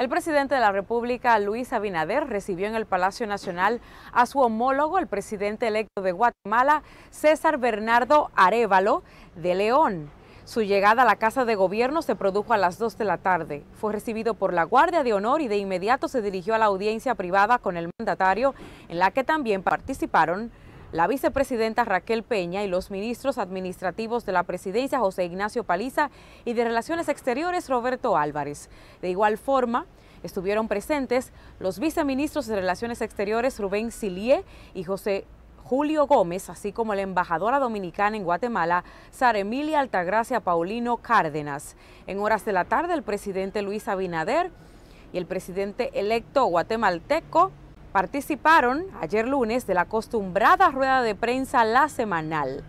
El presidente de la República, Luis Abinader, recibió en el Palacio Nacional a su homólogo, el presidente electo de Guatemala, César Bernardo Arevalo de León. Su llegada a la Casa de Gobierno se produjo a las 2 de la tarde. Fue recibido por la Guardia de Honor y de inmediato se dirigió a la audiencia privada con el mandatario, en la que también participaron la vicepresidenta Raquel Peña y los ministros administrativos de la presidencia José Ignacio Paliza y de Relaciones Exteriores Roberto Álvarez. De igual forma, estuvieron presentes los viceministros de Relaciones Exteriores Rubén Silie y José Julio Gómez, así como la embajadora dominicana en Guatemala, Sara Emilia Altagracia Paulino Cárdenas. En horas de la tarde, el presidente Luis Abinader y el presidente electo guatemalteco participaron ayer lunes de la acostumbrada rueda de prensa La Semanal.